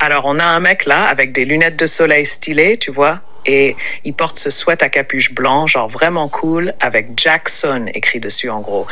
Alors, on a un mec là avec des lunettes de soleil stylées, tu vois, et il porte ce sweat à capuche blanc, genre vraiment cool, avec Jackson écrit dessus en gros.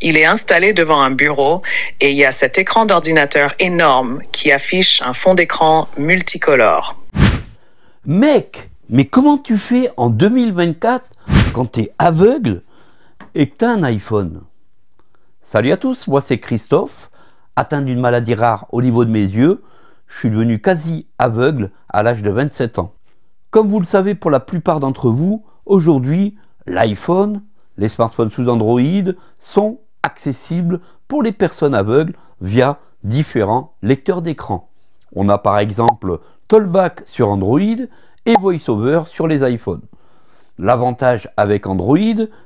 Il est installé devant un bureau et il y a cet écran d'ordinateur énorme qui affiche un fond d'écran multicolore. Mec, mais comment tu fais en 2024 quand t'es aveugle et que un iPhone Salut à tous, moi c'est Christophe atteint d'une maladie rare au niveau de mes yeux, je suis devenu quasi aveugle à l'âge de 27 ans. Comme vous le savez pour la plupart d'entre vous, aujourd'hui, l'iPhone, les smartphones sous Android sont accessibles pour les personnes aveugles via différents lecteurs d'écran. On a par exemple Tollback sur Android et VoiceOver sur les iPhones. L'avantage avec Android,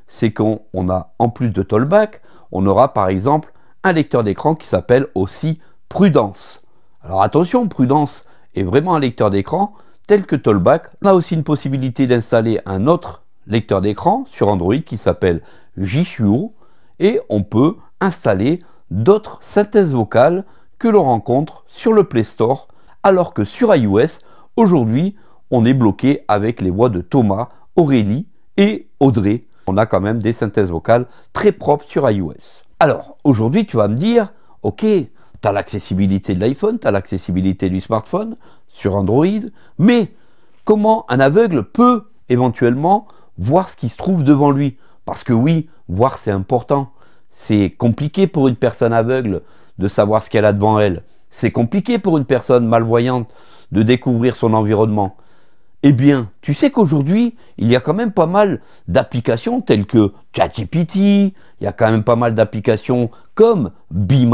c'est qu'on a en plus de Tollback, on aura par exemple un lecteur d'écran qui s'appelle aussi Prudence. Alors attention, Prudence est vraiment un lecteur d'écran tel que Tollback. On a aussi une possibilité d'installer un autre lecteur d'écran sur Android qui s'appelle JSUO et on peut installer d'autres synthèses vocales que l'on rencontre sur le Play Store alors que sur iOS, aujourd'hui, on est bloqué avec les voix de Thomas, Aurélie et Audrey. On a quand même des synthèses vocales très propres sur iOS. Alors, aujourd'hui, tu vas me dire, ok, tu as l'accessibilité de l'iPhone, tu as l'accessibilité du smartphone sur Android, mais comment un aveugle peut éventuellement voir ce qui se trouve devant lui Parce que oui, voir c'est important. C'est compliqué pour une personne aveugle de savoir ce qu'elle a devant elle. C'est compliqué pour une personne malvoyante de découvrir son environnement. Eh bien, tu sais qu'aujourd'hui, il y a quand même pas mal d'applications telles que ChatGPT, il y a quand même pas mal d'applications comme Be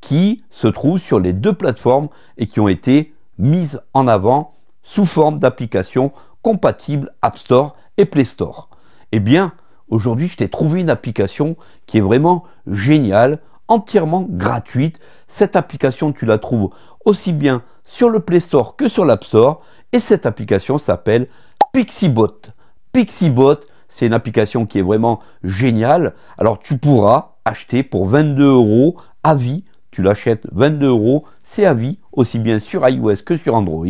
qui se trouvent sur les deux plateformes et qui ont été mises en avant sous forme d'applications compatibles App Store et Play Store. Eh bien, aujourd'hui, je t'ai trouvé une application qui est vraiment géniale, entièrement gratuite. Cette application, tu la trouves aussi bien sur le Play Store que sur l'App Store et cette application s'appelle Pixibot. Pixibot, c'est une application qui est vraiment géniale. Alors tu pourras acheter pour 22 euros à vie. Tu l'achètes 22 euros, c'est à vie, aussi bien sur iOS que sur Android.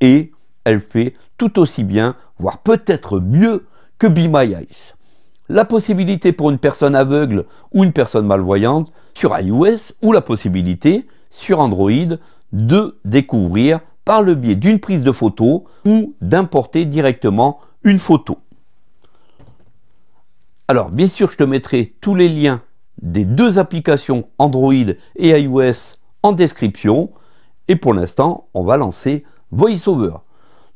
Et elle fait tout aussi bien, voire peut-être mieux que Be My Eyes. La possibilité pour une personne aveugle ou une personne malvoyante sur iOS ou la possibilité sur Android de découvrir par le biais d'une prise de photo ou d'importer directement une photo. Alors bien sûr je te mettrai tous les liens des deux applications Android et iOS en description et pour l'instant on va lancer VoiceOver.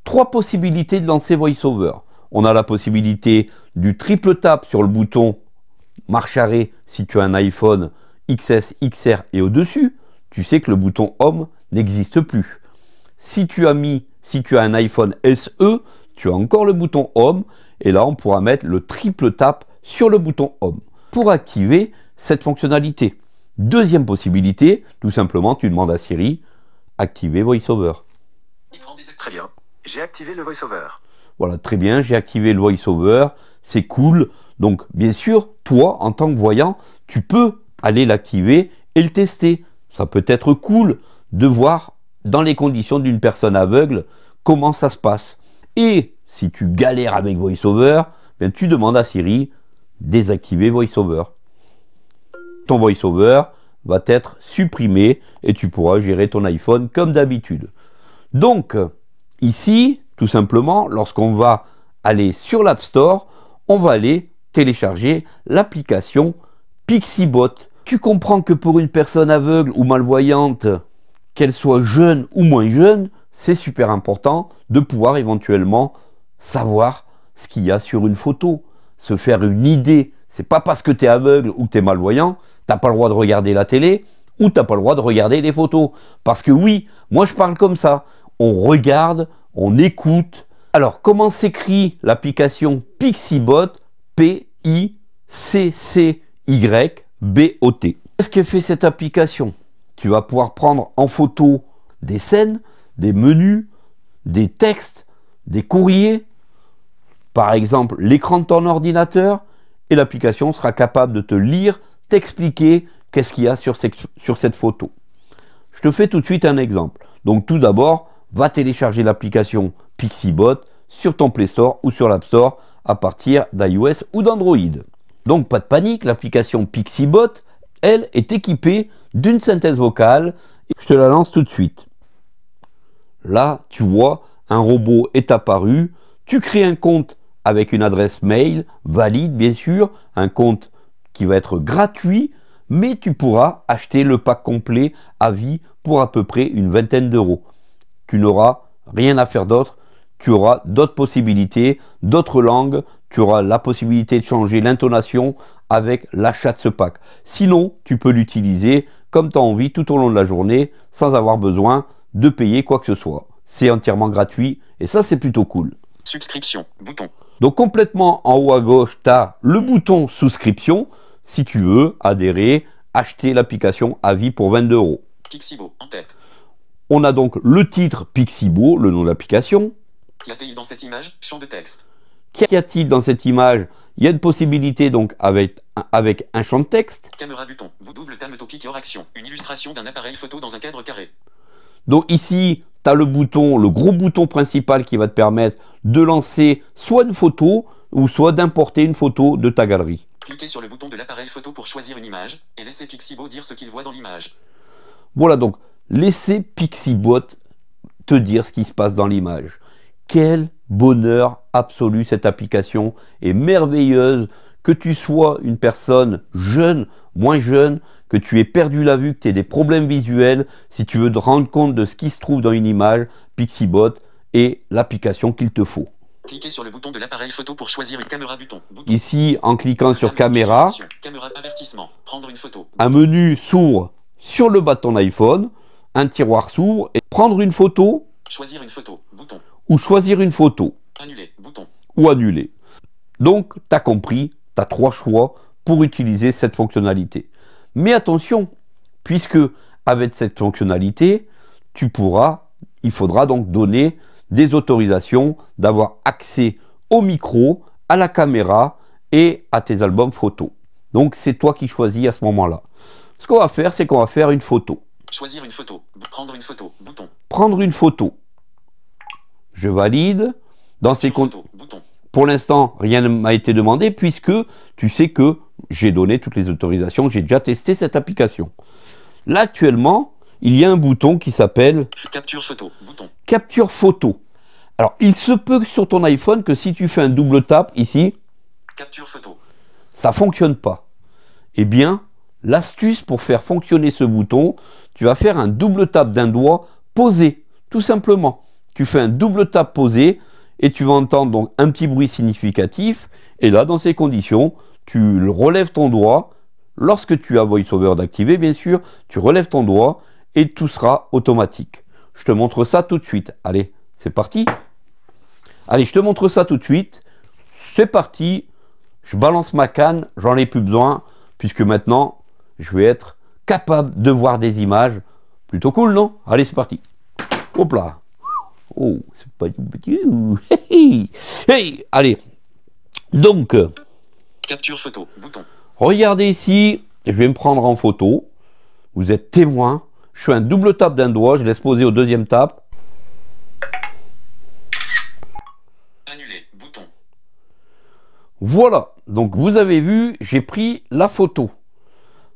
Trois possibilités de lancer VoiceOver. On a la possibilité du triple tap sur le bouton marche arrêt si tu as un iPhone XS, XR et au-dessus. Tu sais que le bouton Home n'existe plus. Si tu as mis, si tu as un iPhone SE, tu as encore le bouton Home et là on pourra mettre le triple tap sur le bouton Home pour activer cette fonctionnalité. Deuxième possibilité, tout simplement tu demandes à Siri activer VoiceOver. Très bien, j'ai activé le VoiceOver. Voilà, très bien, j'ai activé le VoiceOver, c'est cool. Donc bien sûr, toi en tant que voyant, tu peux aller l'activer et le tester. Ça peut être cool de voir dans les conditions d'une personne aveugle, comment ça se passe. Et si tu galères avec VoiceOver, ben, tu demandes à Siri désactiver VoiceOver. Ton VoiceOver va être supprimé et tu pourras gérer ton iPhone comme d'habitude. Donc, ici, tout simplement, lorsqu'on va aller sur l'App Store, on va aller télécharger l'application PixieBot. Tu comprends que pour une personne aveugle ou malvoyante, qu'elle soit jeune ou moins jeune, c'est super important de pouvoir éventuellement savoir ce qu'il y a sur une photo, se faire une idée. C'est pas parce que tu es aveugle ou que tu es malvoyant, t'as pas le droit de regarder la télé ou t'as pas le droit de regarder les photos. Parce que oui, moi je parle comme ça. On regarde, on écoute. Alors, comment s'écrit l'application Pixibot P-I-C-C-Y-B-O-T Qu'est-ce que fait cette application tu vas pouvoir prendre en photo des scènes, des menus, des textes, des courriers, par exemple l'écran de ton ordinateur, et l'application sera capable de te lire, t'expliquer qu'est-ce qu'il y a sur, sur cette photo. Je te fais tout de suite un exemple. Donc tout d'abord, va télécharger l'application Pixibot sur ton Play Store ou sur l'App Store à partir d'iOS ou d'Android. Donc pas de panique, l'application Pixibot, elle, est équipée d'une synthèse vocale. Et je te la lance tout de suite. Là, tu vois, un robot est apparu. Tu crées un compte avec une adresse mail valide, bien sûr, un compte qui va être gratuit, mais tu pourras acheter le pack complet à vie pour à peu près une vingtaine d'euros. Tu n'auras rien à faire d'autre, tu auras d'autres possibilités, d'autres langues, tu auras la possibilité de changer l'intonation avec l'achat de ce pack. Sinon, tu peux l'utiliser comme tu as envie tout au long de la journée sans avoir besoin de payer quoi que ce soit. C'est entièrement gratuit et ça c'est plutôt cool. Subscription, bouton. Donc complètement en haut à gauche, tu as le bouton souscription si tu veux adhérer, acheter l'application à vie pour 22 euros. Pixibo en tête. On a donc le titre Pixibo, le nom de l'application. dans cette image, champ de texte. Qu'y a-t-il dans cette image Il y a une possibilité donc avec, avec un champ de texte. Caméra bouton, vous double tam topic hors action, une illustration d'un appareil photo dans un cadre carré. Donc ici, tu as le bouton, le gros bouton principal qui va te permettre de lancer soit une photo ou soit d'importer une photo de ta galerie. Cliquez sur le bouton de l'appareil photo pour choisir une image et laissez Pixibo dire ce qu'il voit dans l'image. Voilà donc, laissez Pixibot te dire ce qui se passe dans l'image. Quelle bonheur absolu cette application est merveilleuse que tu sois une personne jeune, moins jeune, que tu aies perdu la vue, que tu aies des problèmes visuels, si tu veux te rendre compte de ce qui se trouve dans une image, Pixibot est l'application qu'il te faut. Cliquez sur le bouton de l'appareil photo pour choisir une caméra Ici, en cliquant sur caméra, une Un menu s'ouvre sur le bas de ton iPhone, un tiroir s'ouvre et prendre une photo. Choisir une photo, bouton ou choisir une photo. Annuler, bouton. Ou annuler. Donc, tu as compris, tu as trois choix pour utiliser cette fonctionnalité. Mais attention, puisque avec cette fonctionnalité, tu pourras, il faudra donc donner des autorisations d'avoir accès au micro, à la caméra et à tes albums photos. Donc c'est toi qui choisis à ce moment-là. Ce qu'on va faire, c'est qu'on va faire une photo. Choisir une photo, prendre une photo, bouton. Prendre une photo je valide. Dans ces comptes, pour l'instant, rien ne m'a été demandé puisque tu sais que j'ai donné toutes les autorisations, j'ai déjà testé cette application. Là, actuellement, il y a un bouton qui s'appelle Capture photo. Capture photo. Alors, il se peut sur ton iPhone que si tu fais un double tap ici, Capture photo. Ça fonctionne pas. Eh bien, l'astuce pour faire fonctionner ce bouton, tu vas faire un double tap d'un doigt posé, tout simplement tu fais un double tap posé et tu vas entendre donc un petit bruit significatif. Et là, dans ces conditions, tu relèves ton doigt. Lorsque tu as VoiceOver d'activer, bien sûr, tu relèves ton doigt et tout sera automatique. Je te montre ça tout de suite. Allez, c'est parti. Allez, je te montre ça tout de suite. C'est parti. Je balance ma canne, j'en ai plus besoin, puisque maintenant, je vais être capable de voir des images. Plutôt cool, non Allez, c'est parti. Hop là Oh, c'est pas hey, hey, Allez, donc. Euh, Capture photo, bouton. Regardez ici, je vais me prendre en photo. Vous êtes témoin. Je fais un double tape d'un doigt, je laisse poser au deuxième tape. Annuler, bouton. Voilà, donc vous avez vu, j'ai pris la photo.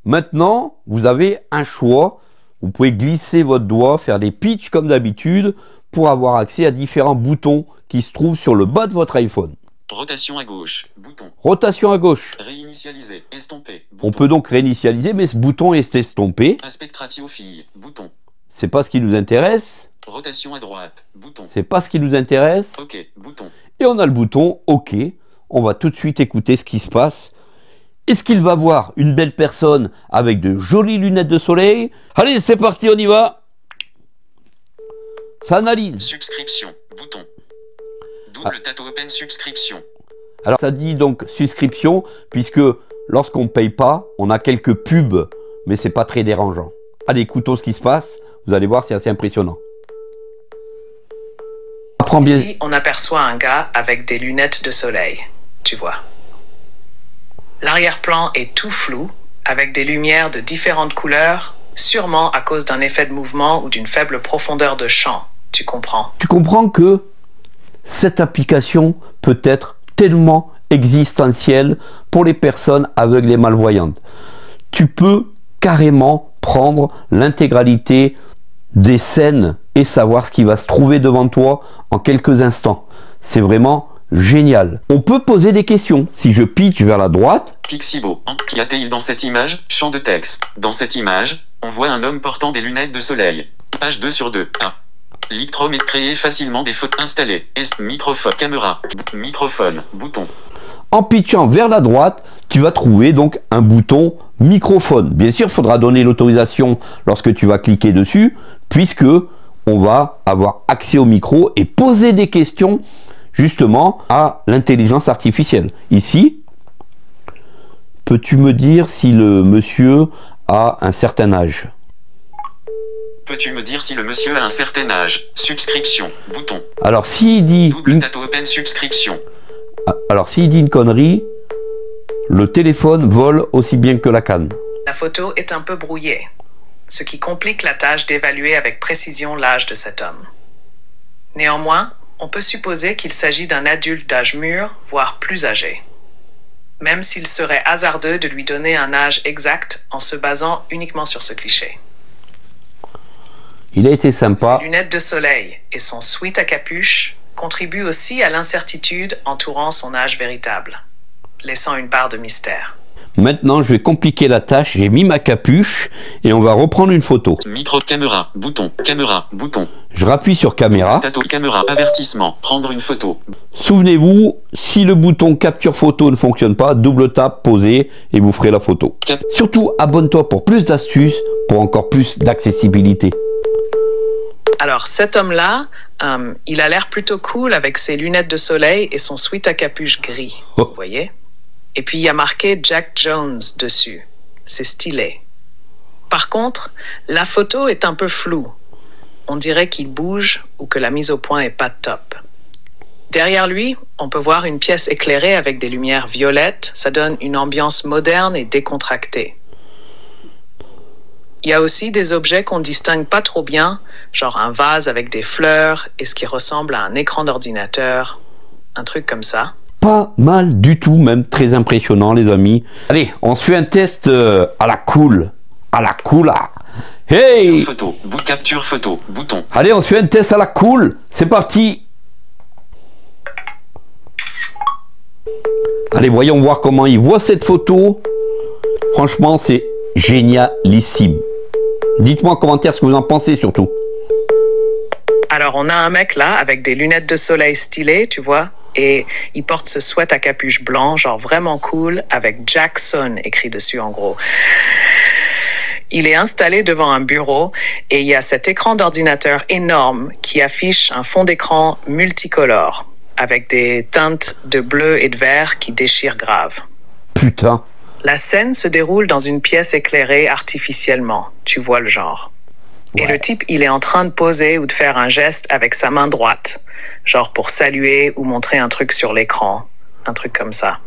Maintenant, vous avez un choix. Vous pouvez glisser votre doigt, faire des pitchs comme d'habitude pour avoir accès à différents boutons qui se trouvent sur le bas de votre iPhone. Rotation à gauche, bouton. Rotation à gauche. Réinitialiser, estompé. On peut donc réinitialiser, mais ce bouton est estompé. Aspect fille, bouton. C'est pas ce qui nous intéresse. Rotation à droite, bouton. C'est pas ce qui nous intéresse. OK, bouton. Et on a le bouton OK. On va tout de suite écouter ce qui se passe. Est-ce qu'il va voir une belle personne avec de jolies lunettes de soleil Allez, c'est parti, on y va ça analyse. Subscription, bouton. Double ah. open subscription. Alors ça dit donc subscription, puisque lorsqu'on paye pas, on a quelques pubs, mais c'est pas très dérangeant. Allez, écoutons ce qui se passe, vous allez voir, c'est assez impressionnant. Ici, on aperçoit un gars avec des lunettes de soleil, tu vois. L'arrière-plan est tout flou, avec des lumières de différentes couleurs, sûrement à cause d'un effet de mouvement ou d'une faible profondeur de champ. Tu comprends. Tu comprends que cette application peut être tellement existentielle pour les personnes aveugles et malvoyantes. Tu peux carrément prendre l'intégralité des scènes et savoir ce qui va se trouver devant toi en quelques instants. C'est vraiment génial. On peut poser des questions. Si je pique vers la droite... Pixibo, Qui a-t-il dans cette image Champ de texte. Dans cette image, on voit un homme portant des lunettes de soleil. Page 2 sur 2. 1 l'ictrom est créé facilement des photos installées. Est microphone, caméra, microphone, bouton. En pitchant vers la droite, tu vas trouver donc un bouton microphone. Bien sûr, il faudra donner l'autorisation lorsque tu vas cliquer dessus, puisque on va avoir accès au micro et poser des questions justement à l'intelligence artificielle. Ici, peux-tu me dire si le monsieur a un certain âge Peux-tu me dire si le monsieur a un certain âge Subscription, bouton. Alors s'il dit... une... subscription. Ah, alors s'il dit une connerie, le téléphone vole aussi bien que la canne. La photo est un peu brouillée, ce qui complique la tâche d'évaluer avec précision l'âge de cet homme. Néanmoins, on peut supposer qu'il s'agit d'un adulte d'âge mûr, voire plus âgé. Même s'il serait hasardeux de lui donner un âge exact en se basant uniquement sur ce cliché. Il a été sympa. Ses lunettes de soleil et son sweat à capuche contribuent aussi à l'incertitude entourant son âge véritable, laissant une part de mystère. Maintenant, je vais compliquer la tâche. J'ai mis ma capuche et on va reprendre une photo. Micro caméra, bouton, caméra, bouton. Je rappuie sur caméra. caméra, avertissement, prendre une photo. Souvenez-vous, si le bouton capture photo ne fonctionne pas, double tape, poser et vous ferez la photo. Surtout, abonne-toi pour plus d'astuces, pour encore plus d'accessibilité. Alors cet homme-là, euh, il a l'air plutôt cool avec ses lunettes de soleil et son sweat à capuche gris, oh. vous voyez Et puis il y a marqué Jack Jones dessus. C'est stylé. Par contre, la photo est un peu floue. On dirait qu'il bouge ou que la mise au point est pas top. Derrière lui, on peut voir une pièce éclairée avec des lumières violettes. Ça donne une ambiance moderne et décontractée. Il y a aussi des objets qu'on distingue pas trop bien, genre un vase avec des fleurs et ce qui ressemble à un écran d'ordinateur, un truc comme ça. Pas mal du tout, même très impressionnant les amis. Allez, on se fait un test euh, à la cool. À la cool. là. Ah. Hey photo, capture photo, bouton. Allez, on se fait un test à la cool. C'est parti. Allez, voyons voir comment il voit cette photo. Franchement, c'est génialissime. Dites-moi en commentaire ce que vous en pensez surtout. Alors on a un mec là avec des lunettes de soleil stylées, tu vois, et il porte ce sweat à capuche blanc, genre vraiment cool, avec Jackson écrit dessus en gros. Il est installé devant un bureau et il y a cet écran d'ordinateur énorme qui affiche un fond d'écran multicolore avec des teintes de bleu et de vert qui déchirent grave. Putain. La scène se déroule dans une pièce éclairée artificiellement. Tu vois le genre. Et le type, il est en train de poser ou de faire un geste avec sa main droite, genre pour saluer ou montrer un truc sur l'écran, un truc comme ça.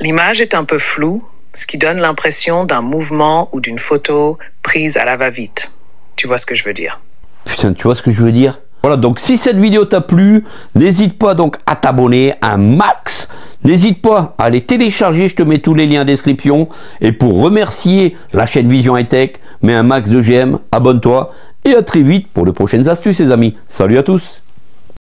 L'image est un peu floue, ce qui donne l'impression d'un mouvement ou d'une photo prise à la va-vite. Tu vois ce que je veux dire Putain, tu vois ce que je veux dire Voilà, donc si cette vidéo t'a plu, n'hésite pas donc à t'abonner un max N'hésite pas à les télécharger, je te mets tous les liens en description. Et pour remercier la chaîne Vision et Tech, mets un max de GM, abonne-toi et à très vite pour de prochaines astuces les amis. Salut à tous